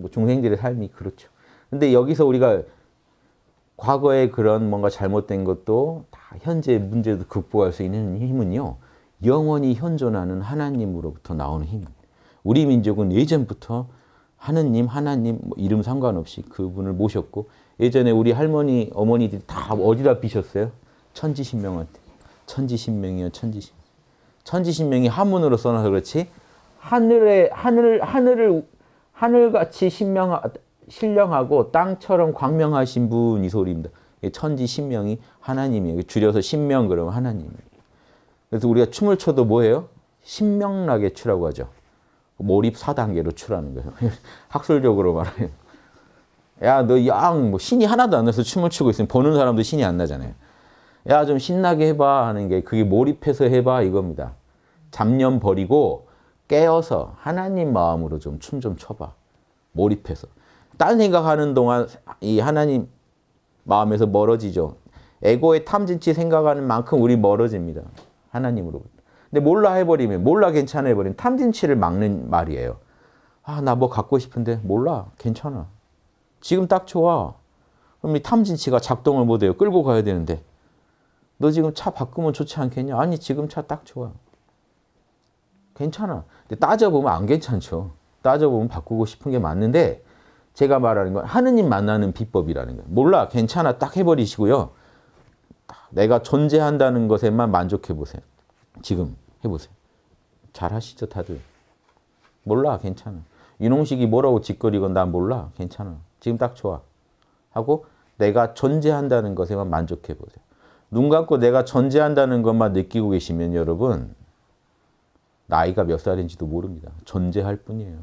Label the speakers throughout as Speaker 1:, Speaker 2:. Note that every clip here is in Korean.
Speaker 1: 뭐 중생들의 삶이 그렇죠. 근데 여기서 우리가 과거의 그런 뭔가 잘못된 것도 다 현재의 문제도 극복할 수 있는 힘은요. 영원히 현존하는 하나님으로부터 나오는 힘. 우리 민족은 예전부터 하느님, 하나님 뭐 이름 상관없이 그분을 모셨고 예전에 우리 할머니, 어머니들이 다 어디다 비셨어요? 천지신명한테. 천지신명이요, 천지신. 천지신명이 한문으로 써놔서 그렇지 하늘에 하늘 하늘을 하늘같이 신명 하 신령하고 땅처럼 광명하신 분이 소리입니다. 천지 신명이 하나님이에요. 줄여서 신명 그러면 하나님이에요. 그래서 우리가 춤을 춰도 뭐예요? 신명나게 추라고 하죠. 몰입 4단계로 추라는 거예요. 학술적으로 말하면. 야, 너 양, 뭐 신이 하나도 안 나서 춤을 추고 있으면 보는 사람도 신이 안 나잖아요. 야, 좀 신나게 해봐 하는 게 그게 몰입해서 해봐 이겁니다. 잡념 버리고 깨어서 하나님 마음으로 좀 춤 좀 춰봐. 몰입해서. 딴 생각하는 동안 이 하나님 마음에서 멀어지죠. 에고의 탐진치 생각하는 만큼 우리 멀어집니다. 하나님으로부터. 근데 몰라 해버리면, 몰라 괜찮아 해버리면 탐진치를 막는 말이에요. 아, 나 뭐 갖고 싶은데 몰라. 괜찮아. 지금 딱 좋아. 그럼 이 탐진치가 작동을 못해요. 끌고 가야 되는데. 너 지금 차 바꾸면 좋지 않겠냐? 아니, 지금 차 딱 좋아. 괜찮아. 근데 따져보면 안 괜찮죠. 따져보면 바꾸고 싶은 게 맞는데 제가 말하는 건 하느님 만나는 비법이라는 거예요. 몰라, 괜찮아, 딱 해버리시고요. 내가 존재한다는 것에만 만족해보세요. 지금 해보세요. 잘하시죠, 다들? 몰라, 괜찮아. 윤홍식이 뭐라고 짓거리건 난 몰라, 괜찮아. 지금 딱 좋아. 하고 내가 존재한다는 것에만 만족해보세요. 눈 감고 내가 존재한다는 것만 느끼고 계시면 여러분 나이가 몇 살인지도 모릅니다. 존재할 뿐이에요.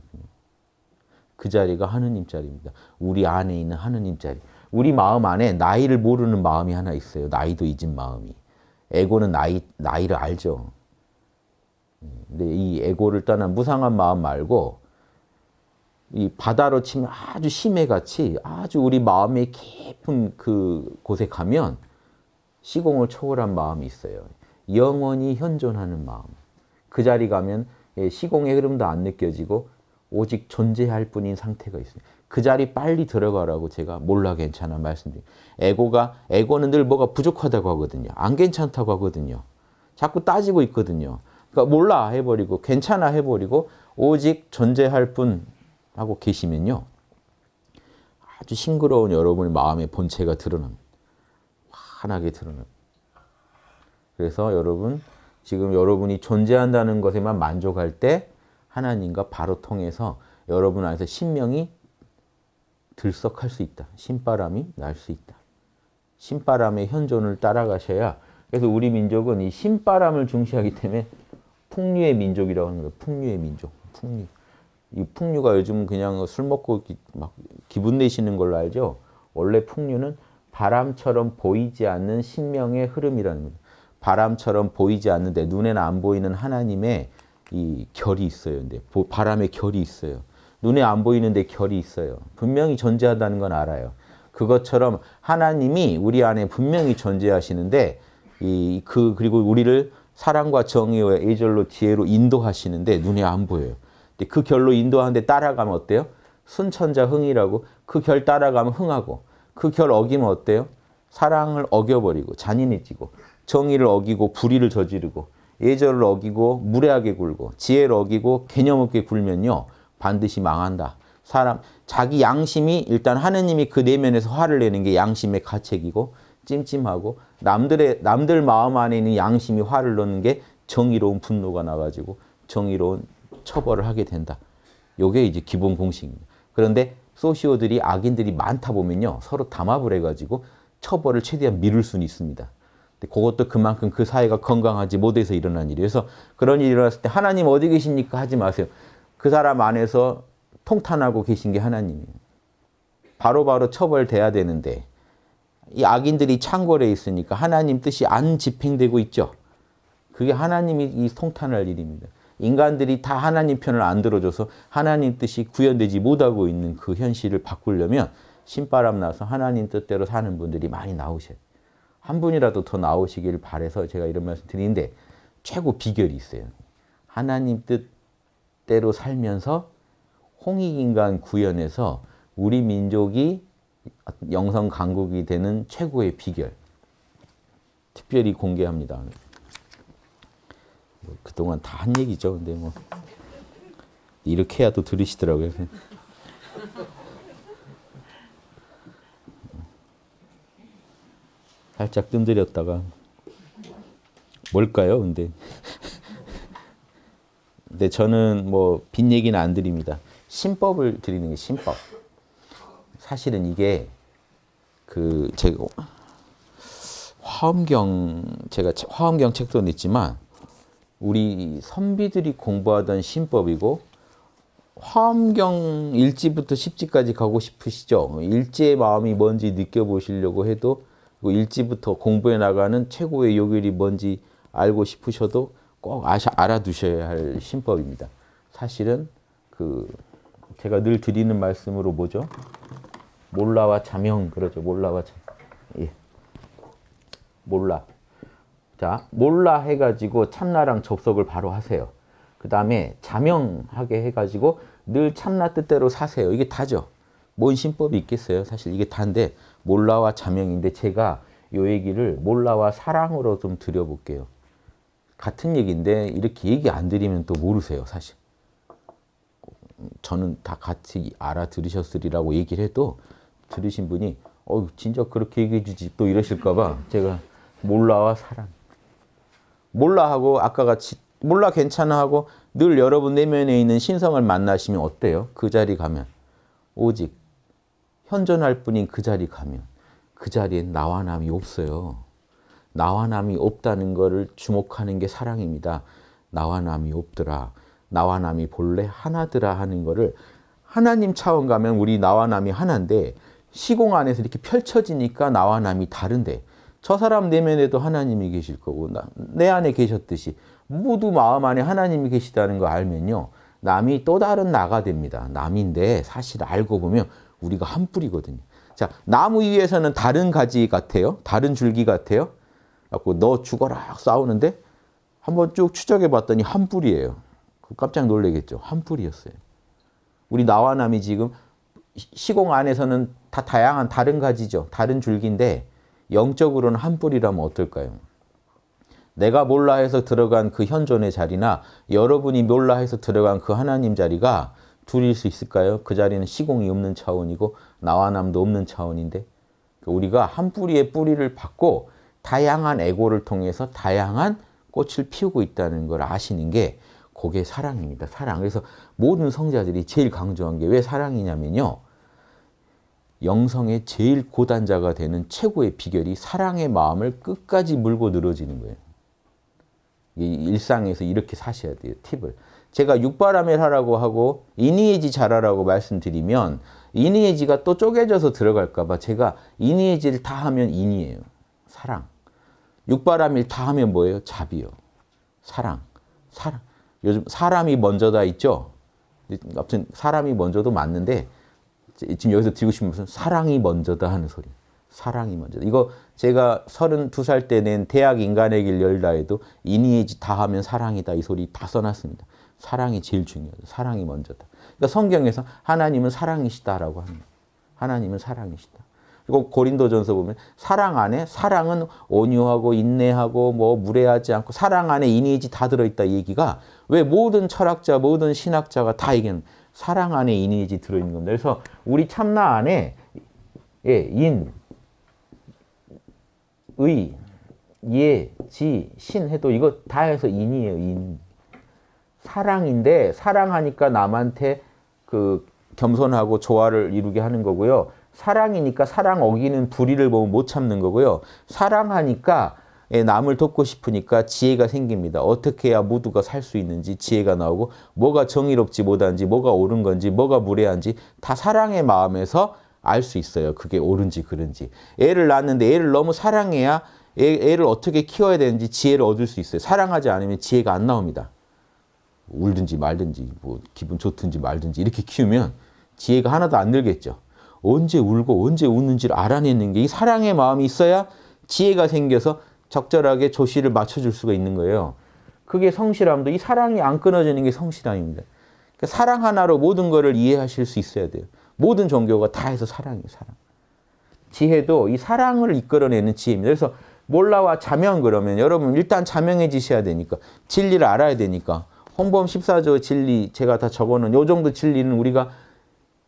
Speaker 1: 그 자리가 하느님 자리입니다. 우리 안에 있는 하느님 자리. 우리 마음 안에 나이를 모르는 마음이 하나 있어요. 나이도 잊은 마음이. 에고는 나이, 나이를 알죠. 근데 이 에고를 떠난 무상한 마음 말고 이 바다로 치면 아주 심해같이 아주 우리 마음의 깊은 그 곳에 가면 시공을 초월한 마음이 있어요. 영원히 현존하는 마음. 그 자리 가면 예, 시공의 흐름도 안 느껴지고 오직 존재할 뿐인 상태가 있어요. 그 자리 빨리 들어가라고 제가 몰라 괜찮아 말씀드린 에고가 에고는 늘 뭐가 부족하다고 하거든요. 안 괜찮다고 하거든요. 자꾸 따지고 있거든요. 그러니까 몰라 해버리고 괜찮아 해버리고 오직 존재할 뿐 하고 계시면요. 아주 싱그러운 여러분의 마음의 본체가 드러납니다. 환하게 드러납니다. 그래서 여러분 지금 여러분이 존재한다는 것에만 만족할 때 하나님과 바로 통해서 여러분 안에서 신명이 들썩할 수 있다. 신바람이 날 수 있다. 신바람의 현존을 따라가셔야 그래서 우리 민족은 이 신바람을 중시하기 때문에 풍류의 민족이라고 하는 거예요. 풍류의 민족. 풍류. 이 풍류가 요즘 그냥 술 먹고 기, 막 기분 내시는 걸로 알죠. 원래 풍류는 바람처럼 보이지 않는 신명의 흐름이라는 거예요. 바람처럼 보이지 않는데 눈에는 안 보이는 하나님의 이 결이 있어요. 근데 바람의 결이 있어요. 눈에 안 보이는데 결이 있어요. 분명히 존재하다는 건 알아요. 그것처럼 하나님이 우리 안에 분명히 존재하시는데 이 그 그리고 우리를 사랑과 정의와 예절로 지혜로 인도하시는데 눈에 안 보여요. 근데 그 결로 인도하는데 따라가면 어때요? 순천자 흥이라고 그 결 따라가면 흥하고 그 결 어기면 어때요? 사랑을 어겨버리고 잔인해지고 정의를 어기고 불의를 저지르고 예절을 어기고 무례하게 굴고 지혜를 어기고 개념 없게 굴면요. 반드시 망한다. 사람 자기 양심이 일단 하느님이 그 내면에서 화를 내는 게 양심의 가책이고 찜찜하고 남들의 남들 마음 안에 있는 양심이 화를 넣는 게 정의로운 분노가 나가지고 정의로운 처벌을 하게 된다. 요게 이제 기본 공식입니다. 그런데 소시오들이 악인들이 많다 보면요. 서로 담합을 해가지고 처벌을 최대한 미룰 수는 있습니다. 그것도 그만큼 그 사회가 건강하지 못해서 일어난 일이에요. 그래서 그런 일이 일어났을 때 하나님 어디 계십니까? 하지 마세요. 그 사람 안에서 통탄하고 계신 게 하나님이에요. 바로바로 바로 처벌돼야 되는데 이 악인들이 창궐에 있으니까 하나님 뜻이 안 집행되고 있죠. 그게 하나님이 이 통탄할 일입니다. 인간들이 다 하나님 편을 안 들어줘서 하나님 뜻이 구현되지 못하고 있는 그 현실을 바꾸려면 신바람 나서 하나님 뜻대로 사는 분들이 많이 나오셔요. 한 분이라도 더 나오시길 바래서 제가 이런 말씀 드리는데 최고 비결이 있어요. 하나님 뜻대로 살면서 홍익인간 구현에서 우리 민족이 영성 강국이 되는 최고의 비결 특별히 공개합니다. 뭐 그동안 다 한 얘기죠. 근데 뭐 이렇게 해야 또 들으시더라고요. 살짝 뜸들였다가 뭘까요? 근데 근데 네, 저는 뭐 빈 얘기는 안 드립니다. 신법을 드리는 게 신법. 사실은 이게 그 제가 화엄경 제가 화엄경 책도 냈지만 우리 선비들이 공부하던 신법이고 화엄경 1지부터 10지까지 가고 싶으시죠? 1지의 마음이 뭔지 느껴보시려고 해도 그리고 일찍부터 공부해 나가는 최고의 요결이 뭔지 알고 싶으셔도 꼭 아셔, 알아두셔야 할 신법입니다. 사실은 그 제가 늘 드리는 말씀으로 뭐죠? 몰라와 자명 그러죠. 몰라와 자 예. 몰라. 자, 몰라 해가지고 참나랑 접속을 바로 하세요. 그 다음에 자명하게 해가지고 늘 참나 뜻대로 사세요. 이게 다죠. 뭔 신법이 있겠어요. 사실 이게 다인데 몰라와 자명인데 제가 요 얘기를 몰라와 사랑으로 좀 드려볼게요. 같은 얘기인데 이렇게 얘기 안 드리면 또 모르세요, 사실. 저는 다 같이 알아들으셨으리라고 얘기를 해도 들으신 분이 어 진짜 그렇게 얘기해 주지 또 이러실까 봐 제가 몰라와 사랑 몰라 하고 아까 같이 몰라 괜찮아 하고 늘 여러분 내면에 있는 신성을 만나시면 어때요? 그 자리 가면 오직 현존할 뿐인 그 자리 가면 그자리엔 나와 남이 없어요. 나와 남이 없다는 것을 주목하는 게 사랑입니다. 나와 남이 없더라. 나와 남이 본래 하나더라 하는 것을 하나님 차원 가면 우리 나와 남이 하나인데 시공 안에서 이렇게 펼쳐지니까 나와 남이 다른데 저 사람 내면에도 하나님이 계실 거고 내 안에 계셨듯이 모두 마음 안에 하나님이 계시다는 거 알면요. 남이 또 다른 나가 됩니다. 남인데 사실 알고 보면 우리가 한 뿌리거든요. 자, 나무 위에서는 다른 가지 같아요. 다른 줄기 같아요. 갖고 너 죽어라 싸우는데 한번 쭉 추적해 봤더니 한 뿌리예요. 그 깜짝 놀래겠죠. 한 뿌리였어요. 우리 나와 남이 지금 시공 안에서는 다 다양한 다른 가지죠. 다른 줄기인데 영적으로는 한 뿌리라면 어떨까요? 내가 몰라 해서 들어간 그 현존의 자리나 여러분이 몰라 해서 들어간 그 하나님 자리가 둘일수 있을까요? 그 자리는 시공이 없는 차원이고 나와 남도 없는 차원인데 그러니까 우리가 한 뿌리의 뿌리를 받고 다양한 애고를 통해서 다양한 꽃을 피우고 있다는 걸 아시는 게 그게 사랑입니다. 사랑. 그래서 모든 성자들이 제일 강조한 게 왜 사랑이냐면요. 영성의 제일 고단자가 되는 최고의 비결이 사랑의 마음을 끝까지 물고 늘어지는 거예요. 일상에서 이렇게 사셔야 돼요. 팁을. 제가 육바람에 하라고 하고 이니에지 잘하라고 말씀드리면 이니에지가 또 쪼개져서 들어갈까 봐 제가 이니에지를 다 하면 이니에요 사랑. 육바람일 다 하면 뭐예요? 자비요 사랑. 사랑. 요즘 사람이 먼저다 있죠? 아무튼 사람이 먼저도 맞는데 지금 여기서 드리고 싶은 것은 사랑이 먼저다 하는 소리. 사랑이 먼저다. 이거 제가 32살 때 낸 대학 인간의 길열다해도 이니에지 다 하면 사랑이다 이 소리 다 써놨습니다. 사랑이 제일 중요해요. 사랑이 먼저다. 그러니까 성경에서 하나님은 사랑이시다라고 합니다. 하나님은 사랑이시다. 그리고 고린도전서 보면 사랑 안에 사랑은 온유하고 인내하고 뭐 무례하지 않고 사랑 안에 인이지 다 들어있다 얘기가 왜 모든 철학자 모든 신학자가 다 얘기하는 사랑 안에 인이지 들어있는 겁니다. 그래서 우리 참나 안에 예, 인, 의, 예, 지, 신 해도 이거 다 해서 인이에요. 인. 사랑인데 사랑하니까 남한테 그 겸손하고 조화를 이루게 하는 거고요. 사랑이니까 사랑 어기는 불의를 보면 못 참는 거고요. 사랑하니까 예, 남을 돕고 싶으니까 지혜가 생깁니다. 어떻게 해야 모두가 살 수 있는지 지혜가 나오고 뭐가 정의롭지 못한지 뭐가 옳은 건지 뭐가 무례한지 다 사랑의 마음에서 알 수 있어요. 그게 옳은지 그른지. 애를 낳았는데 애를 너무 사랑해야 애, 애를 어떻게 키워야 되는지 지혜를 얻을 수 있어요. 사랑하지 않으면 지혜가 안 나옵니다. 울든지 말든지 뭐 기분 좋든지 말든지 이렇게 키우면 지혜가 하나도 안 늘겠죠. 언제 울고 언제 웃는지를 알아내는 게 이 사랑의 마음이 있어야 지혜가 생겨서 적절하게 조시를 맞춰줄 수가 있는 거예요. 그게 성실함도 이 사랑이 안 끊어지는 게 성실함입니다. 그러니까 사랑 하나로 모든 것을 이해하실 수 있어야 돼요. 모든 종교가 다 해서 사랑이에요. 사랑. 지혜도 이 사랑을 이끌어내는 지혜입니다. 그래서 몰라와 자명 그러면 여러분 일단 자명해지셔야 되니까 진리를 알아야 되니까 홍범 14조 진리 제가 다 적어놓은 요 정도 진리는 우리가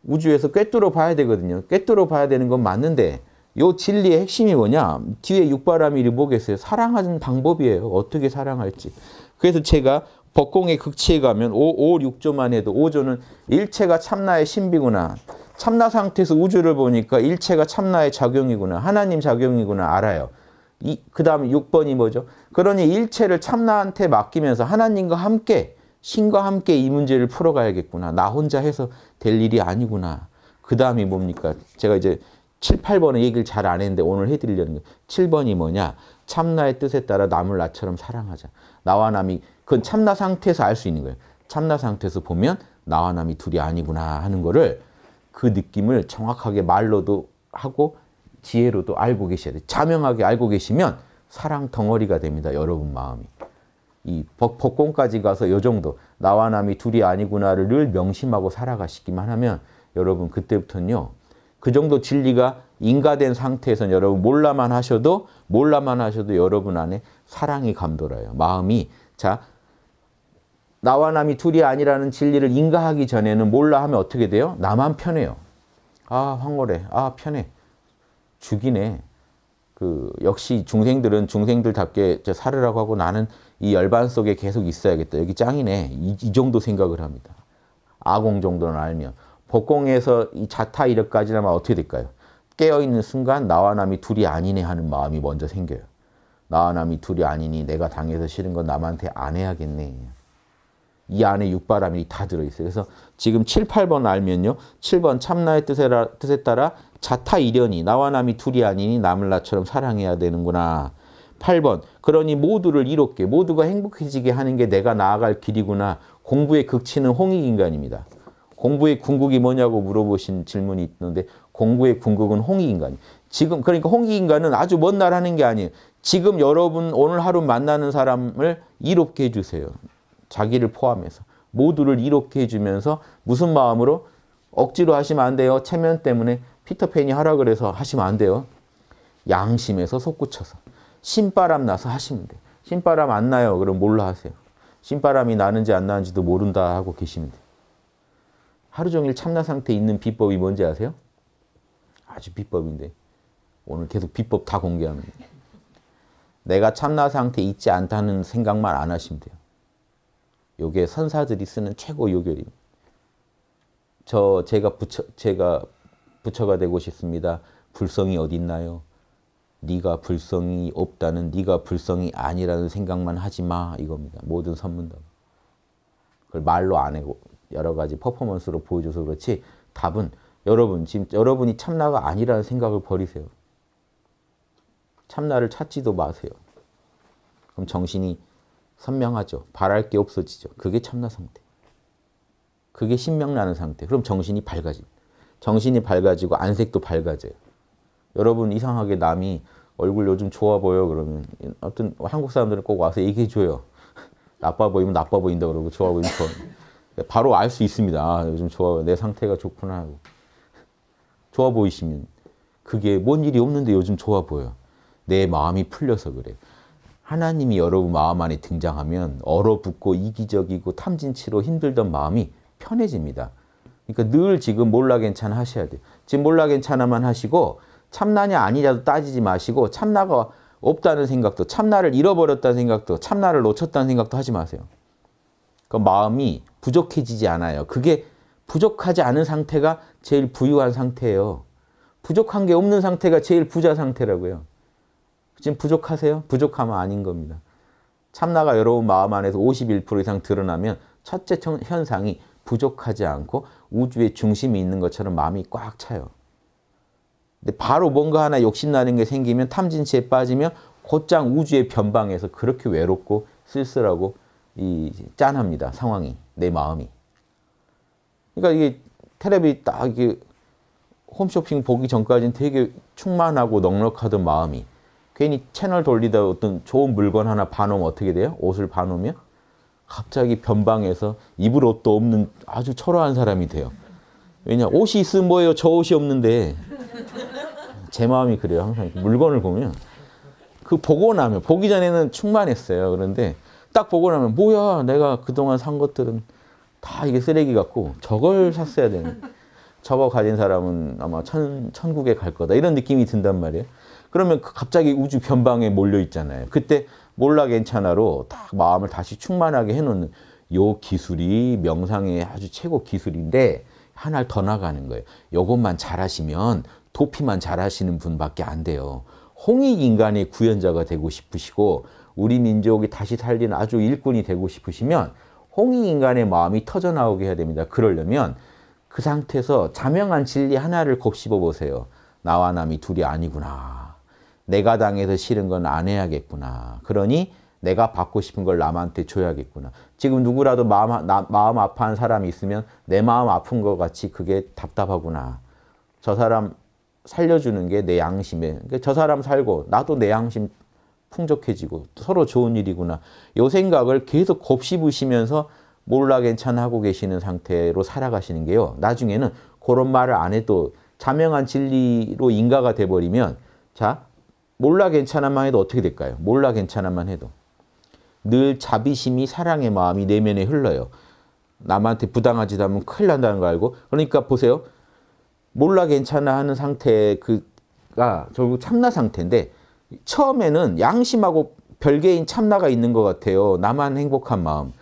Speaker 1: 우주에서 꿰뚫어 봐야 되거든요. 꿰뚫어 봐야 되는 건 맞는데 요 진리의 핵심이 뭐냐? 뒤에 육바람일이 뭐겠어요? 사랑하는 방법이에요. 어떻게 사랑할지. 그래서 제가 법공의 극치에 가면 5, 5, 6조만 해도 5조는 일체가 참나의 신비구나. 참나 상태에서 우주를 보니까 일체가 참나의 작용이구나. 하나님 작용이구나. 알아요. 그 다음 6번이 뭐죠? 그러니 일체를 참나한테 맡기면서 하나님과 함께 신과 함께 이 문제를 풀어가야겠구나. 나 혼자 해서 될 일이 아니구나. 그 다음이 뭡니까? 제가 이제 7, 8번의 얘기를 잘 안 했는데 오늘 해드리려는 게 7번이 뭐냐? 참나의 뜻에 따라 남을 나처럼 사랑하자. 나와 남이 그건 참나 상태에서 알 수 있는 거예요. 참나 상태에서 보면 나와 남이 둘이 아니구나 하는 거를 그 느낌을 정확하게 말로도 하고 지혜로도 알고 계셔야 돼요. 자명하게 알고 계시면 사랑 덩어리가 됩니다. 여러분 마음이. 이 법공까지 가서 요 정도 나와 남이 둘이 아니구나를 늘 명심하고 살아가시기만 하면 여러분 그때부터는요 그 정도 진리가 인가된 상태에서는 여러분 몰라만 하셔도 몰라만 하셔도 여러분 안에 사랑이 감돌아요 마음이 자 나와 남이 둘이 아니라는 진리를 인가하기 전에는 몰라 하면 어떻게 돼요? 나만 편해요. 아 황홀해. 아 편해. 죽이네. 그 역시 중생들은 중생들답게 살으라고 하고 나는 이 열반 속에 계속 있어야겠다. 여기 짱이네. 이, 이 정도 생각을 합니다. 아공 정도는 알면. 복공에서 이 자타 이력까지나마 어떻게 될까요? 깨어있는 순간 나와 남이 둘이 아니네 하는 마음이 먼저 생겨요. 나와 남이 둘이 아니니 내가 당해서 싫은 건 남한테 안 해야겠네. 이 안에 육바람이 다 들어있어요. 그래서 지금 7, 8번 알면요. 7번 참나의 뜻에, 뜻에 따라 자타 이련이 나와 남이 둘이 아니니 남을 나처럼 사랑해야 되는구나. 8번 그러니 모두를 이롭게 모두가 행복해지게 하는 게 내가 나아갈 길이구나. 공부의 극치는 홍익인간입니다. 공부의 궁극이 뭐냐고 물어보신 질문이 있는데 공부의 궁극은 홍익인간. 지금 그러니까 홍익인간은 아주 먼 날 하는 게 아니에요. 지금 여러분 오늘 하루 만나는 사람을 이롭게 해주세요. 자기를 포함해서. 모두를 이롭게 해주면서 무슨 마음으로? 억지로 하시면 안 돼요. 체면 때문에 피터팬이 하라 그래서 하시면 안 돼요. 양심에서 솟구쳐서 신바람 나서 하시면 돼요. 신바람 안 나요. 그럼 몰라 하세요. 신바람이 나는지 안 나는지도 모른다 하고 계시면 돼요. 하루 종일 참나 상태에 있는 비법이 뭔지 아세요? 아주 비법인데 오늘 계속 비법 다 공개합니다. 내가 참나 상태에 있지 않다는 생각만 안 하시면 돼요. 요게 선사들이 쓰는 최고 요결입니다. 저 제가 부처 제가 부처가 되고 싶습니다. 불성이 어딨나요? 네가 불성이 없다는 네가 불성이 아니라는 생각만 하지 마 이겁니다. 모든 선문답. 그걸 말로 안 하고 여러 가지 퍼포먼스로 보여줘서 그렇지 답은 여러분 지금 여러분이 참나가 아니라는 생각을 버리세요. 참나를 찾지도 마세요. 그럼 정신이 선명하죠. 바랄 게 없어지죠. 그게 참나 상태. 그게 신명나는 상태. 그럼 정신이 밝아집니다. 정신이 밝아지고 안색도 밝아져요. 여러분 이상하게 남이 얼굴 요즘 좋아 보여 그러면 어떤 한국 사람들은 꼭 와서 얘기해 줘요. 나빠 보이면 나빠 보인다 그러고 좋아 보이면 좋아. 바로 알 수 있습니다. 아, 요즘 좋아 내 상태가 좋구나 하고. 좋아 보이시면 그게 뭔 일이 없는데 요즘 좋아 보여. 내 마음이 풀려서 그래. 하나님이 여러분 마음 안에 등장하면 얼어붙고 이기적이고 탐진치로 힘들던 마음이 편해집니다. 그러니까 늘 지금 몰라 괜찮아 하셔야 돼요. 지금 몰라 괜찮아만 하시고 참나냐 아니냐도 따지지 마시고 참나가 없다는 생각도 참나를 잃어버렸다는 생각도 참나를 놓쳤다는 생각도 하지 마세요. 그 마음이 부족해지지 않아요. 그게 부족하지 않은 상태가 제일 부유한 상태예요. 부족한 게 없는 상태가 제일 부자 상태라고요. 지금 부족하세요? 부족하면 아닌 겁니다. 참나가 여러분 마음 안에서 51% 이상 드러나면 첫째 현상이 부족하지 않고 우주의 중심이 있는 것처럼 마음이 꽉 차요. 근데 바로 뭔가 하나 욕심나는 게 생기면 탐진치에 빠지면 곧장 우주의 변방에서 그렇게 외롭고 쓸쓸하고 이 짠합니다. 상황이 내 마음이. 그러니까 이게 테레비 딱 이게 홈쇼핑 보기 전까지는 되게 충만하고 넉넉하던 마음이 괜히 채널 돌리다 어떤 좋은 물건 하나 봐놓으면 어떻게 돼요? 옷을 봐놓으면 갑자기 변방에서 입을 옷도 없는 아주 초라한 사람이 돼요. 왜냐 옷이 있으면 뭐예요? 저 옷이 없는데 제 마음이 그래요. 항상 물건을 보면 그 보고 나면 보기 전에는 충만했어요. 그런데 딱 보고 나면 뭐야 내가 그동안 산 것들은 다 이게 쓰레기 같고 저걸 샀어야 되는 저거 가진 사람은 아마 천, 천국에 갈 거다 이런 느낌이 든단 말이에요. 그러면 그 갑자기 우주 변방에 몰려 있잖아요. 그때 몰라 괜찮아로 딱 마음을 다시 충만하게 해놓는 요 기술이 명상의 아주 최고 기술인데 하나를 더 나가는 거예요. 요것만 잘하시면 도피만 잘하시는 분밖에 안 돼요. 홍익 인간의 구현자가 되고 싶으시고 우리 민족이 다시 살리는 아주 일꾼이 되고 싶으시면 홍익 인간의 마음이 터져 나오게 해야 됩니다. 그러려면 그 상태에서 자명한 진리 하나를 곱씹어 보세요. 나와 남이 둘이 아니구나. 내가 당해서 싫은 건 안 해야겠구나. 그러니 내가 받고 싶은 걸 남한테 줘야겠구나. 지금 누구라도 마음, 아, 나, 마음 아파하는 사람이 있으면 내 마음 아픈 것 같이 그게 답답하구나. 저 사람 살려주는 게 내 양심에. 그러니까 저 사람 살고 나도 내 양심 풍족해지고 서로 좋은 일이구나. 요 생각을 계속 곱씹으시면서 몰라 괜찮아 하고 계시는 상태로 살아가시는 게요. 나중에는 그런 말을 안 해도 자명한 진리로 인가가 돼버리면 자 몰라 괜찮아만 해도 어떻게 될까요? 몰라 괜찮아만 해도. 늘 자비심이 사랑의 마음이 내면에 흘러요. 남한테 부당하지도 않으면 큰일 난다는 걸 알고. 그러니까 보세요. 몰라 괜찮아 하는 상태 가 결국 참나 상태인데 처음에는 양심하고 별개인 참나가 있는 것 같아요. 나만 행복한 마음.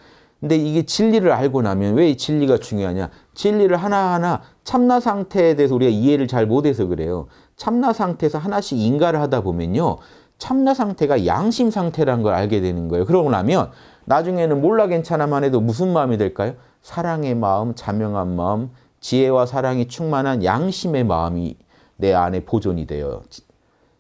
Speaker 1: 근데 이게 진리를 알고 나면 왜 진리가 중요하냐? 진리를 하나하나 참나 상태에 대해서 우리가 이해를 잘 못해서 그래요. 참나 상태에서 하나씩 인가를 하다 보면요. 참나 상태가 양심 상태라는 걸 알게 되는 거예요. 그러고 나면 나중에는 몰라 괜찮아만 해도 무슨 마음이 될까요? 사랑의 마음, 자명한 마음, 지혜와 사랑이 충만한 양심의 마음이 내 안에 보존이 돼요.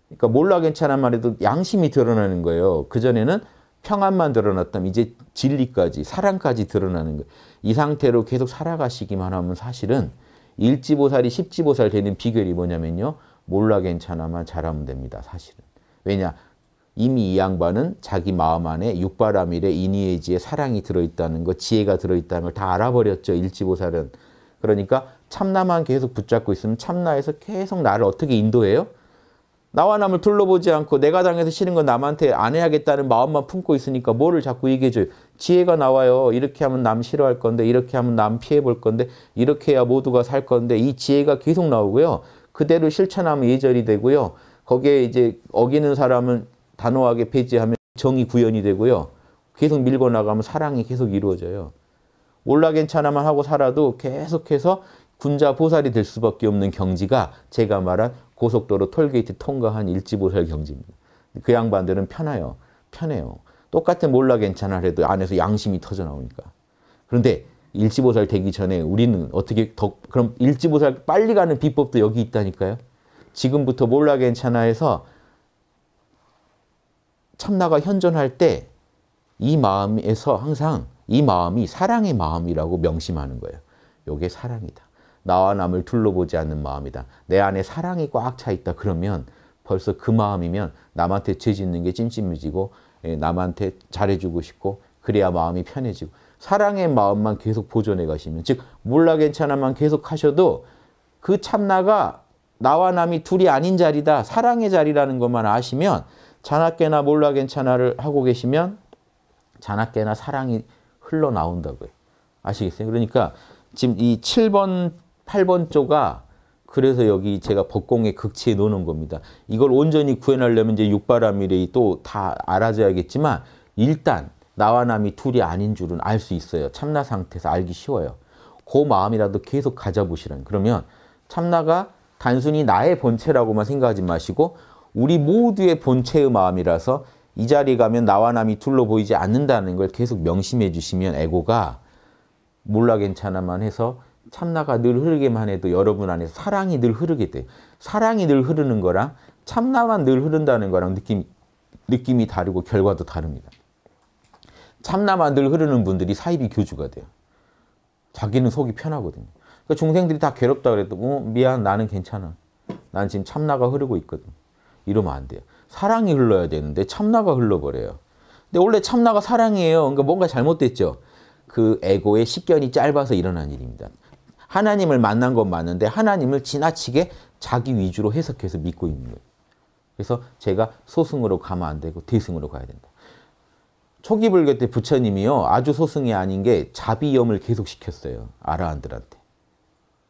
Speaker 1: 그러니까 몰라 괜찮아만 해도 양심이 드러나는 거예요. 그전에는 평안만 드러났다면 이제 진리까지, 사랑까지 드러나는 거예요. 이 상태로 계속 살아가시기만 하면 사실은 일지보살이 십지보살 되는 비결이 뭐냐면요. 몰라 괜찮아만 잘하면 됩니다. 사실은. 왜냐? 이미 이 양반은 자기 마음 안에 육바람밀에 이니에지의 사랑이 들어있다는 것, 지혜가 들어있다는 걸 다 알아버렸죠. 일지보살은. 그러니까 참나만 계속 붙잡고 있으면 참나에서 계속 나를 어떻게 인도해요? 나와 남을 둘러보지 않고 내가 당해서 싫은 건 남한테 안 해야겠다는 마음만 품고 있으니까 뭐를 자꾸 얘기해줘요. 지혜가 나와요. 이렇게 하면 남 싫어할 건데 이렇게 하면 남 피해볼 건데 이렇게 해야 모두가 살 건데 이 지혜가 계속 나오고요. 그대로 실천하면 예절이 되고요. 거기에 이제 어기는 사람은 단호하게 폐지하면 정이 구현이 되고요. 계속 밀고 나가면 사랑이 계속 이루어져요. 올라 괜찮아만 하고 살아도 계속해서 군자 보살이 될 수밖에 없는 경지가 제가 말한 고속도로 톨게이트 통과한 일지보살 경지입니다. 그 양반들은 편해요. 편해요. 똑같은 몰라 뭐 괜찮아 해도 안에서 양심이 터져 나오니까. 그런데 일지보살 되기 전에 우리는 어떻게 더 그럼 일지보살 빨리 가는 비법도 여기 있다니까요. 지금부터 몰라 괜찮아 해서 참나가 현존할 때 이 마음에서 항상 이 마음이 사랑의 마음이라고 명심하는 거예요. 요게 사랑이다. 나와 남을 둘러보지 않는 마음이다. 내 안에 사랑이 꽉 차 있다. 그러면 벌써 그 마음이면 남한테 죄 짓는 게 찜찜해지고 예, 남한테 잘해주고 싶고 그래야 마음이 편해지고 사랑의 마음만 계속 보존해 가시면 즉 몰라 괜찮아만 계속 하셔도 그 참나가 나와 남이 둘이 아닌 자리다 사랑의 자리라는 것만 아시면 자나깨나 몰라 괜찮아를 하고 계시면 자나깨나 사랑이 흘러나온다고요. 아시겠어요? 그러니까 지금 이 7번, 8번 쪽가 그래서 여기 제가 법공의 극치에 놓는 겁니다. 이걸 온전히 구해내려면 이제 육바라밀이 또 다 알아줘야겠지만 일단 나와 남이 둘이 아닌 줄은 알 수 있어요. 참나 상태에서 알기 쉬워요. 그 마음이라도 계속 가져보시는 그러면 참나가 단순히 나의 본체라고만 생각하지 마시고 우리 모두의 본체의 마음이라서 이 자리 가면 나와 남이 둘로 보이지 않는다는 걸 계속 명심해 주시면 에고가 몰라 괜찮아만 해서 참나가 늘 흐르게만 해도 여러분 안에 사랑이 늘 흐르게 돼요. 사랑이 늘 흐르는 거랑 참나만 늘 흐른다는 거랑 느낌, 느낌이 다르고 결과도 다릅니다. 참나만들 흐르는 분들이 사이비 교주가 돼요. 자기는 속이 편하거든요. 그러니까 중생들이 다 괴롭다 그래도 어, 미안 나는 괜찮아. 난 지금 참나가 흐르고 있거든. 이러면 안 돼요. 사랑이 흘러야 되는데 참나가 흘러버려요. 근데 원래 참나가 사랑이에요. 그러니까 뭔가 잘못됐죠. 그 에고의 식견이 짧아서 일어난 일입니다. 하나님을 만난 건 맞는데 하나님을 지나치게 자기 위주로 해석해서 믿고 있는 거예요. 그래서 제가 소승으로 가면 안 되고 대승으로 가야 된다. 초기 불교 때 부처님이요 아주 소승이 아닌 게 자비염을 계속 시켰어요 아라한들한테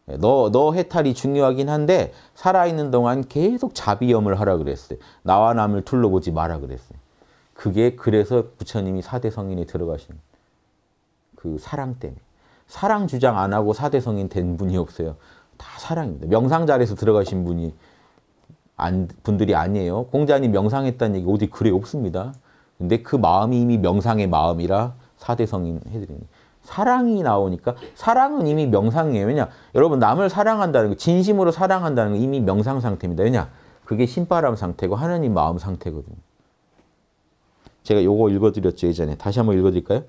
Speaker 1: 예, 너, 너 해탈이 중요하긴 한데 살아있는 동안 계속 자비염을 하라 그랬어요 나와 남을 둘러보지 마라 그랬어요 그게 그래서 부처님이 사대 성인에 들어가신 그 사랑 때문에 사랑 주장 안 하고 사대 성인 된 분이 없어요 다 사랑입니다 명상 자리에서 들어가신 분이 안, 분들이 아니에요 공자님 명상했다는 얘기 어디 글에 없습니다 근데 그 마음이 이미 명상의 마음이라 사대성인 해드리는 사랑이 나오니까 사랑은 이미 명상이에요. 왜냐? 여러분 남을 사랑한다는 거 진심으로 사랑한다는 거 이미 명상 상태입니다. 왜냐? 그게 신바람 상태고 하나님 마음 상태거든요. 제가 요거 읽어드렸죠 예전에. 다시 한번 읽어드릴까요?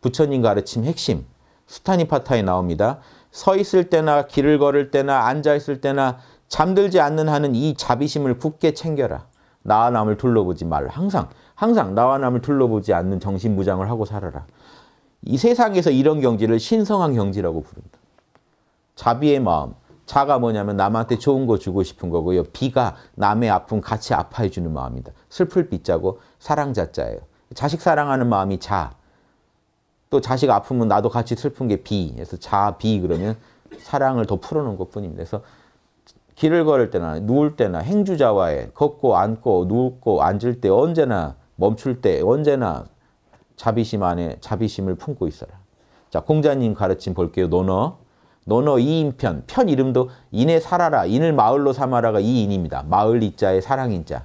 Speaker 1: 부처님 가르침 핵심 수타니파타에 나옵니다. 서 있을 때나 길을 걸을 때나 앉아 있을 때나 잠들지 않는 하는 이 자비심을 굳게 챙겨라. 나 남을 둘러보지 말 항상 항상 나와 남을 둘러보지 않는 정신무장을 하고 살아라. 이 세상에서 이런 경지를 신성한 경지라고 부른다. 자비의 마음. 자가 뭐냐면 남한테 좋은 거 주고 싶은 거고요. 비가 남의 아픔 같이 아파해 주는 마음이다. 슬플 비자고 사랑자자예요. 자식 사랑하는 마음이 자. 또 자식 아프면 나도 같이 슬픈 게 비. 그래서 자, 비 그러면 사랑을 더 풀어놓은 것뿐입니다. 그래서 길을 걸을 때나 누울 때나 행주자와의 걷고 앉고 눕고 앉을 때 언제나 멈출 때 언제나 자비심 안에 자비심을 품고 있어라. 자, 공자님 가르침 볼게요. 논어. 논어 이인편. 편 이름도 인에 살아라. 인을 마을로 삼아라가 이인입니다. 마을 이자에 사랑인자.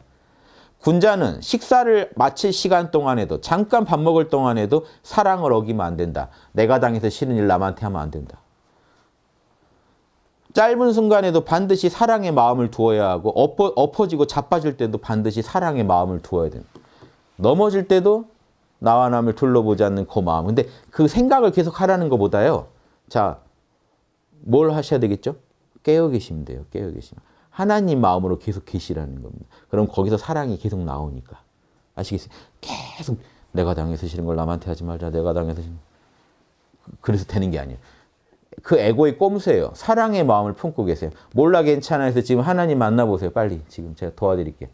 Speaker 1: 군자는 식사를 마칠 시간 동안에도 잠깐 밥 먹을 동안에도 사랑을 어기면 안 된다. 내가 당해서 싫은 일 남한테 하면 안 된다. 짧은 순간에도 반드시 사랑의 마음을 두어야 하고 엎어, 엎어지고 자빠질 때도 반드시 사랑의 마음을 두어야 된다. 넘어질 때도 나와 남을 둘러보지 않는 그 마음. 근데 그 생각을 계속 하라는 것보다요. 자, 뭘 하셔야 되겠죠? 깨어 계시면 돼요. 깨어 계시면. 하나님 마음으로 계속 계시라는 겁니다. 그럼 거기서 사랑이 계속 나오니까. 아시겠어요? 계속 내가 당해서 싫은 걸 남한테 하지 말자. 내가 당해서 싫은 그래서 되는 게 아니에요. 그 에고의 꼼수예요. 사랑의 마음을 품고 계세요. 몰라 괜찮아 해서 지금 하나님 만나보세요. 빨리 지금 제가 도와드릴게요.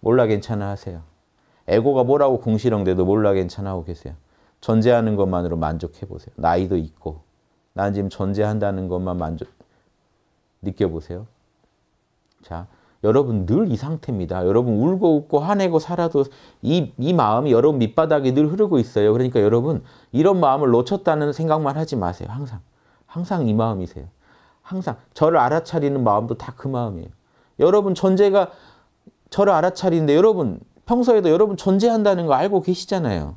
Speaker 1: 몰라 괜찮아 하세요. 에고가 뭐라고 궁시렁대도 몰라 괜찮아 하고 계세요. 존재하는 것만으로 만족해 보세요. 나이도 있고 난 지금 존재한다는 것만 만족 느껴보세요. 자, 여러분 늘 이 상태입니다. 여러분 울고 웃고 화내고 살아도 이, 이 마음이 여러분 밑바닥에 늘 흐르고 있어요. 그러니까 여러분 이런 마음을 놓쳤다는 생각만 하지 마세요. 항상. 항상 이 마음이세요. 항상 저를 알아차리는 마음도 다 그 마음이에요. 여러분 존재가 저를 알아차리는데 여러분 평소에도 여러분 존재한다는 거 알고 계시잖아요.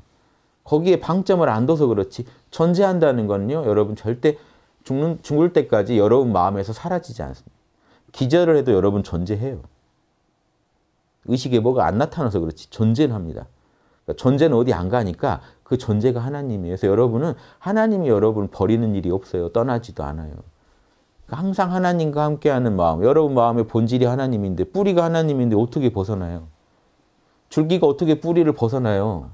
Speaker 1: 거기에 방점을 안 둬서 그렇지 존재한다는 건요. 여러분 절대 죽는, 죽을 때까지 여러분 마음에서 사라지지 않습니다. 기절을 해도 여러분 존재해요. 의식에 뭐가 안 나타나서 그렇지 존재는 합니다. 그러니까 존재는 어디 안 가니까 그 존재가 하나님이에요. 그래서 여러분은 하나님이 여러분을 버리는 일이 없어요. 떠나지도 않아요. 그러니까 항상 하나님과 함께하는 마음. 여러분 마음의 본질이 하나님인데 뿌리가 하나님인데 어떻게 벗어나요? 줄기가 어떻게 뿌리를 벗어나요?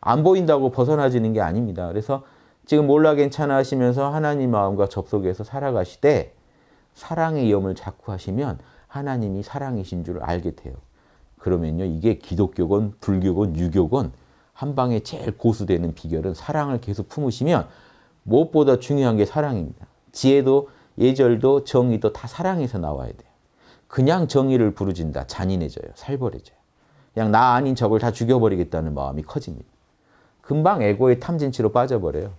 Speaker 1: 안 보인다고 벗어나지는 게 아닙니다. 그래서 지금 몰라 괜찮아 하시면서 하나님 마음과 접속해서 살아가시되 사랑의 염을 자꾸 하시면 하나님이 사랑이신 줄 알게 돼요. 그러면요. 이게 기독교건 불교건 유교건 한방에 제일 고수되는 비결은 사랑을 계속 품으시면 무엇보다 중요한 게 사랑입니다. 지혜도 예절도 정의도 다 사랑에서 나와야 돼요. 그냥 정의를 부르진다. 잔인해져요. 살벌해져요. 그냥 나 아닌 적을 다 죽여버리겠다는 마음이 커집니다. 금방 에고의 탐진치로 빠져버려요.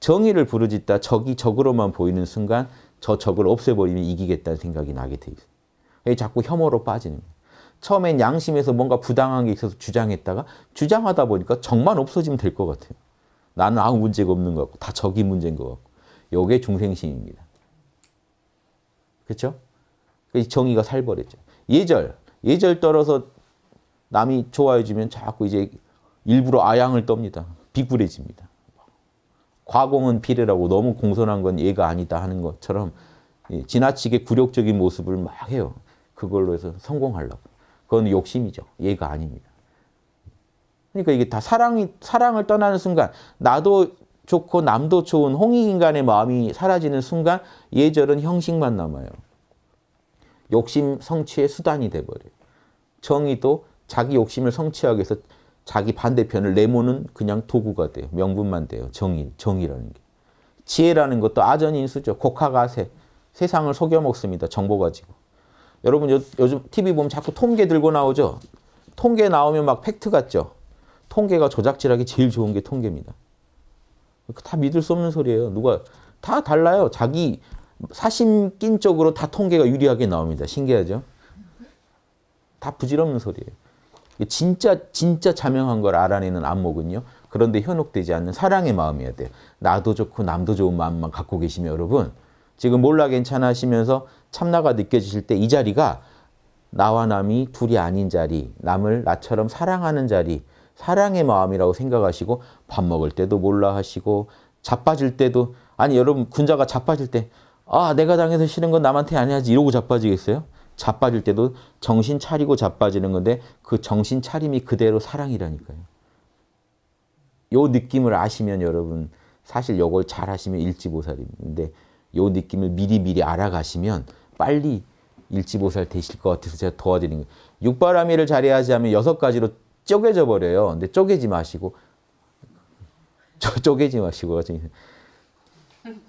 Speaker 1: 정의를 부르짖다 적이 적으로만 보이는 순간 저 적을 없애버리면 이기겠다는 생각이 나게 돼 있어요. 자꾸 혐오로 빠지는 거예요. 처음엔 양심에서 뭔가 부당한 게 있어서 주장했다가 주장하다 보니까 적만 없어지면 될 것 같아요. 나는 아무 문제가 없는 것 같고 다 적이 문제인 것 같고 요게 중생심입니다. 그렇죠? 정의가 살벌했죠. 예절, 예절 떨어서 남이 좋아해주면 자꾸 이제 일부러 아양을 떱니다. 비굴해집니다. 과공은 비례라고 너무 공손한 건 얘가 아니다 하는 것처럼 예, 지나치게 굴욕적인 모습을 막 해요. 그걸로 해서 성공하려고. 그건 욕심이죠. 얘가 아닙니다. 그러니까 이게 다 사랑이, 사랑을 떠나는 순간 나도 좋고 남도 좋은 홍익인간의 마음이 사라지는 순간 예절은 형식만 남아요. 욕심 성취의 수단이 돼버려요. 정의도 자기 욕심을 성취하기 위해서 자기 반대편을 내모는 그냥 도구가 돼요. 명분만 돼요. 정의, 정의라는 게. 지혜라는 것도 아전인수죠. 곡학가세 세상을 속여 먹습니다. 정보 가지고. 여러분 요, 요즘 TV 보면 자꾸 통계 들고 나오죠. 통계 나오면 막 팩트 같죠. 통계가 조작질하기 제일 좋은 게 통계입니다. 다 믿을 수 없는 소리예요. 누가 다 달라요. 자기 사심낀 쪽으로 다 통계가 유리하게 나옵니다. 신기하죠? 다 부질없는 소리예요. 진짜 진짜 자명한 걸 알아내는 안목은요. 그런데 현혹되지 않는 사랑의 마음이어야 돼요. 나도 좋고 남도 좋은 마음만 갖고 계시면 여러분 지금 몰라 괜찮아 하시면서 참나가 느껴지실 때 이 자리가 나와 남이 둘이 아닌 자리, 남을 나처럼 사랑하는 자리, 사랑의 마음이라고 생각하시고 밥 먹을 때도 몰라 하시고 자빠질 때도 아니 여러분 군자가 자빠질 때아 내가 당해서 싫은 건 남한테 안 해야지 이러고 자빠지겠어요? 자빠질 때도 정신 차리고 자빠지는 건데 그 정신 차림이 그대로 사랑이라니까요. 요 느낌을 아시면 여러분 사실 요걸 잘 하시면 일지보살인데 요 느낌을 미리미리 알아가시면 빨리 일지보살 되실 것 같아서 제가 도와드리는 거예요. 육바라미를 자리하지 하면 여섯 가지로 쪼개져 버려요. 근데 쪼개지 마시고 쪼개지 마시고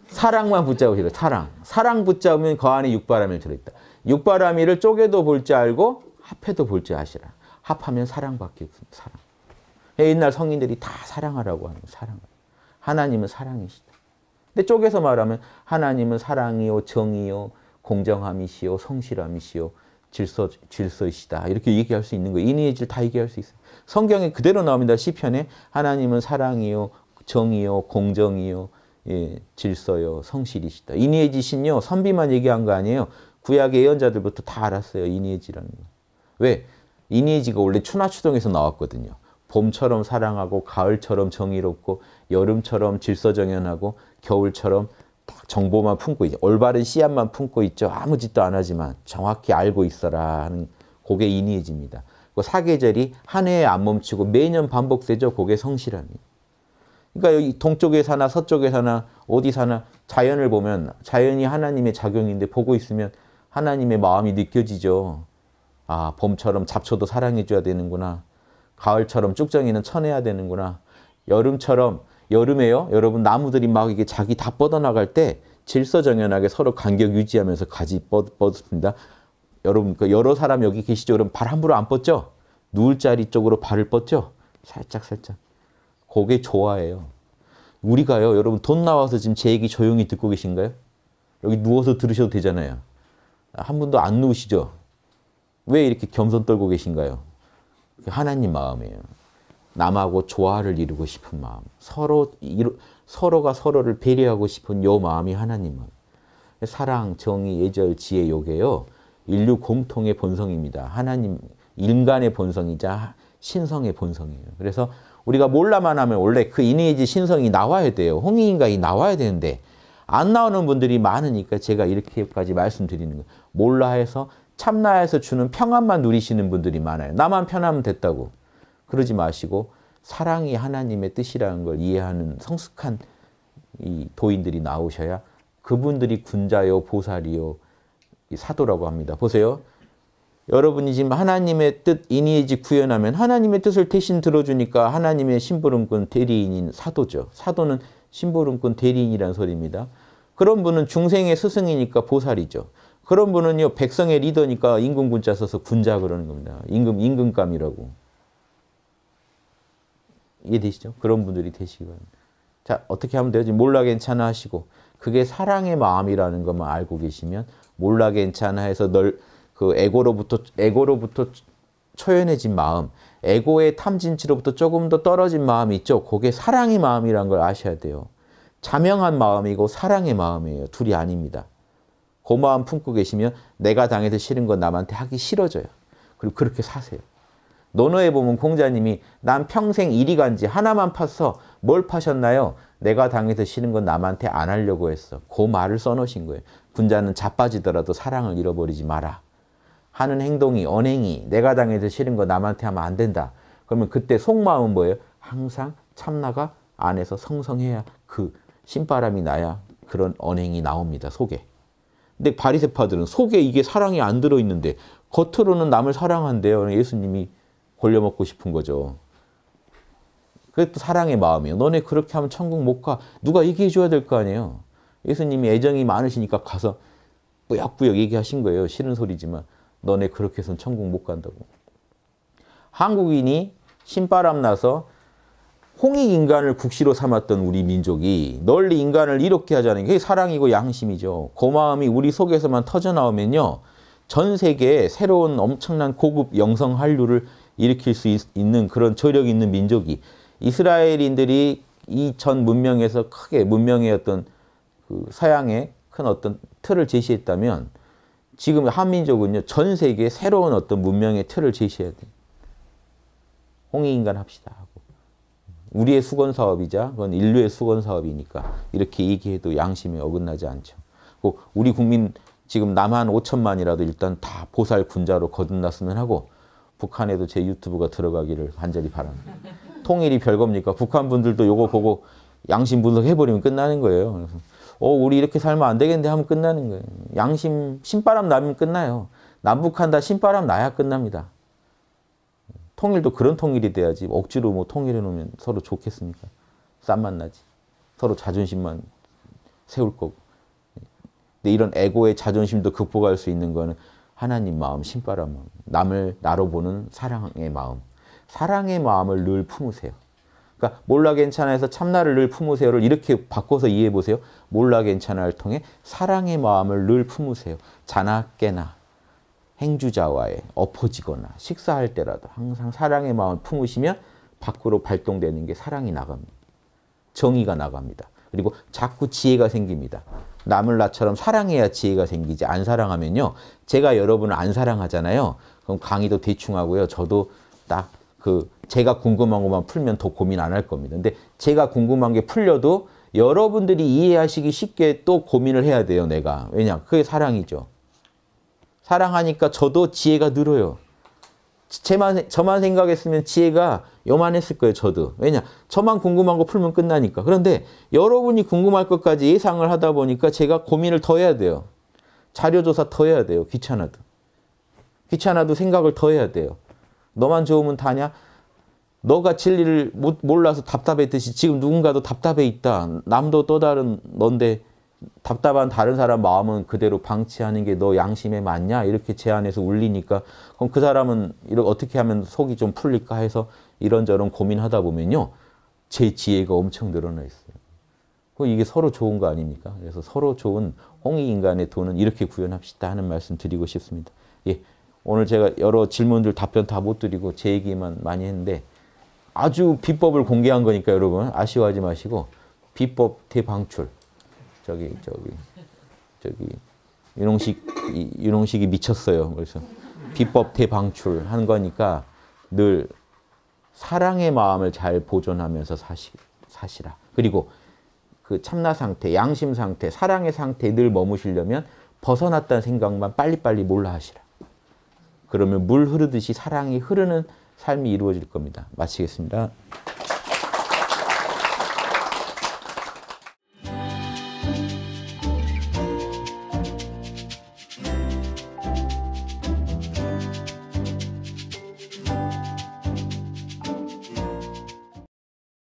Speaker 1: 사랑만 붙잡으시라 사랑. 사랑 붙잡으면 그 안에 육바라밀 들어있다. 육바라밀를 쪼개도 볼 줄 알고 합해도 볼 줄 아시라. 합하면 사랑받기 사랑. 예, 옛날 성인들이 다 사랑하라고 하는 사랑. 하나님은 사랑이시다. 근데 쪼개서 말하면 하나님은 사랑이요 정의요 공정함이시요 성실함이시요 질서 질서이시다. 이렇게 얘기할 수 있는 거예요. 인의 질다 얘기할 수 있어요. 성경에 그대로 나옵니다. 시편에 하나님은 사랑이요 정의요 공정이요 예, 질서요 성실이시다. 인의 지신요 선비만 얘기한 거 아니에요. 구약의 예언자들부터 다 알았어요. 이니에지라는 거. 왜? 이니에지가 원래 추나추동에서 나왔거든요. 봄처럼 사랑하고 가을처럼 정의롭고 여름처럼 질서정연하고 겨울처럼 정보만 품고 있죠. 올바른 씨앗만 품고 있죠. 아무 짓도 안 하지만 정확히 알고 있어라 하는 그게 이니에지입니다. 그 사계절이 한 해에 안 멈추고 매년 반복되죠. 그게 성실함이에요. 그러니까 여기 동쪽에 사나 서쪽에 사나 어디 사나 자연을 보면 자연이 하나님의 작용인데 보고 있으면 하나님의 마음이 느껴지죠. 아, 봄처럼 잡초도 사랑해줘야 되는구나. 가을처럼 쭉정이는 쳐내야 되는구나. 여름처럼, 여름에요. 여러분, 나무들이 막 이게 자기 다 뻗어나갈 때 질서정연하게 서로 간격 유지하면서 가지 뻗, 뻗습니다. 여러분, 그 여러 사람 여기 계시죠? 여러분, 발 함부로 안 뻗죠? 누울 자리 쪽으로 발을 뻗죠? 살짝, 살짝. 그게 좋아해요. 우리가요, 여러분, 돈 나와서 지금 제 얘기 조용히 듣고 계신가요? 여기 누워서 들으셔도 되잖아요. 한 분도 안 누우시죠? 왜 이렇게 겸손 떨고 계신가요? 하나님 마음이에요. 남하고 조화를 이루고 싶은 마음. 서로, 이루, 서로가 서로를 배려하고 싶은 요 마음이 하나님 마 사랑, 정의, 예절, 지혜 요게요. 인류 공통의 본성입니다. 하나님, 인간의 본성이자 신성의 본성이에요. 그래서 우리가 몰라만 하면 원래 그 이미지 신성이 나와야 돼요. 홍의인간이 나와야 되는데 안 나오는 분들이 많으니까 제가 이렇게까지 말씀드리는 거예요. 몰라 해서 참나에서 주는 평안만 누리시는 분들이 많아요. 나만 편하면 됐다고. 그러지 마시고 사랑이 하나님의 뜻이라는 걸 이해하는 성숙한 이 도인들이 나오셔야 그분들이 군자요 보살이요 사도라고 합니다. 보세요. 여러분이 지금 하나님의 뜻 인이지 구현하면 하나님의 뜻을 대신 들어주니까 하나님의 심부름꾼 대리인인 사도죠. 사도는 심보름꾼 대리인이라는 소리입니다. 그런 분은 중생의 스승이니까 보살이죠. 그런 분은요 백성의 리더니까 임금군자 써서 군자 그러는 겁니다. 임금 임금감이라고 이해되시죠? 그런 분들이 되시기 바랍니다. 자 어떻게 하면 되지? 몰라 괜찮아 하시고 그게 사랑의 마음이라는 것만 알고 계시면 몰라 괜찮아 해서 널 그 에고로부터 에고로부터 초연해진 마음 에고의 탐진치로부터 조금 더 떨어진 마음이 있죠. 그게 사랑의 마음이라는 걸 아셔야 돼요. 자명한 마음이고 사랑의 마음이에요. 둘이 아닙니다. 그 마음 품고 계시면 내가 당해서 싫은 건 남한테 하기 싫어져요. 그리고 그렇게 사세요. 논어에 보면 공자님이 난 평생 일이 간지 하나만 파서 뭘 파셨나요? 내가 당해서 싫은 건 남한테 안 하려고 했어. 그 말을 써놓으신 거예요. 군자는 자빠지더라도 사랑을 잃어버리지 마라. 하는 행동이 언행이 내가 당해서 싫은 거 남한테 하면 안 된다. 그러면 그때 속마음은 뭐예요? 항상 참나가 안에서 성성해야 그 신바람이 나야 그런 언행이 나옵니다. 속에. 근데 바리세파들은 속에 이게 사랑이 안 들어있는데 겉으로는 남을 사랑한대요. 예수님이 걸려먹고 싶은 거죠. 그게 또 사랑의 마음이에요. 너네 그렇게 하면 천국 못 가. 누가 얘기해 줘야 될 거 아니에요. 예수님이 애정이 많으시니까 가서 뿌역뿌역 얘기하신 거예요. 싫은 소리지만. 너네 그렇게 해서는 천국 못 간다고. 한국인이 신바람 나서 홍익 인간을 국시로 삼았던 우리 민족이 널리 인간을 이롭게 하자는 게 사랑이고 양심이죠. 그 마음이 우리 속에서만 터져나오면요. 전 세계에 새로운 엄청난 고급 영성 한류를 일으킬 수 있, 는 그런 저력 있는 민족이 이스라엘인들이 이 전 문명에서 크게 문명의 어떤 그 서양의 큰 어떤 틀을 제시했다면 지금 한민족은요, 전 세계에 새로운 어떤 문명의 틀을 제시해야 돼 홍익인간 합시다 하고. 우리의 수건 사업이자 그건 인류의 수건 사업이니까 이렇게 얘기해도 양심이 어긋나지 않죠. 우리 국민 지금 남한 5천만이라도 일단 다 보살 군자로 거듭났으면 하고 북한에도 제 유튜브가 들어가기를 간절히 바랍니다. 통일이 별겁니까? 북한 분들도 요거 보고 양심 분석해버리면 끝나는 거예요. 그래서. 어, 우리 이렇게 살면 안 되겠는데 하면 끝나는 거예요. 양심, 신바람 나면 끝나요. 남북한 다 신바람 나야 끝납니다. 통일도 그런 통일이 돼야지 억지로 뭐 통일해 놓으면 서로 좋겠습니까? 쌈만 나지. 서로 자존심만 세울 거고. 근데 이런 에고의 자존심도 극복할 수 있는 거는 하나님 마음, 신바람 마음, 남을 나로 보는 사랑의 마음. 사랑의 마음을 늘 품으세요. 그러니까 몰라 괜찮아해서 참나를 늘 품으세요를 이렇게 바꿔서 이해해 보세요. 몰라 괜찮아를 통해 사랑의 마음을 늘 품으세요. 자나 깨나 행주자와의 엎어지거나 식사할 때라도 항상 사랑의 마음을 품으시면 밖으로 발동되는 게 사랑이 나갑니다. 정의가 나갑니다. 그리고 자꾸 지혜가 생깁니다. 남을 나처럼 사랑해야 지혜가 생기지 안 사랑하면요. 제가 여러분을 안 사랑하잖아요. 그럼 강의도 대충 하고요. 저도 딱 그 제가 궁금한 것만 풀면 더 고민 안 할 겁니다. 근데 제가 궁금한 게 풀려도 여러분들이 이해하시기 쉽게 또 고민을 해야 돼요, 내가. 왜냐? 그게 사랑이죠. 사랑하니까 저도 지혜가 늘어요. 제만, 저만 생각했으면 지혜가 요만했을 거예요, 저도. 왜냐? 저만 궁금한 거 풀면 끝나니까. 그런데 여러분이 궁금할 것까지 예상을 하다 보니까 제가 고민을 더 해야 돼요. 자료조사 더 해야 돼요, 귀찮아도. 귀찮아도 생각을 더 해야 돼요. 너만 좋으면 다냐? 너가 진리를 몰라서 답답했듯이 지금 누군가도 답답해 있다. 남도 또 다른 넌데 답답한 다른 사람 마음은 그대로 방치하는 게 너 양심에 맞냐? 이렇게 제안해서 울리니까 그럼 그 사람은 이렇게 어떻게 하면 속이 좀 풀릴까 해서 이런저런 고민하다 보면요. 제 지혜가 엄청 늘어나 있어요. 그 이게 서로 좋은 거 아닙니까? 그래서 서로 좋은 홍익 인간의 돈은 이렇게 구현합시다 하는 말씀 드리고 싶습니다. 예. 오늘 제가 여러 질문들 답변 다 못 드리고 제 얘기만 많이 했는데 아주 비법을 공개한 거니까 여러분 아쉬워하지 마시고 비법 대방출 저기 저기 저기 윤홍식 윤홍식이 미쳤어요. 그래서 비법 대방출 한 거니까 늘 사랑의 마음을 잘 보존하면서 사시, 사시라. 그리고 그 참나 상태, 양심 상태, 사랑의 상태늘 머무시려면 벗어났다는 생각만 빨리빨리 몰라 하시라. 그러면 물 흐르듯이 사랑이 흐르는 삶이 이루어질 겁니다. 마치겠습니다.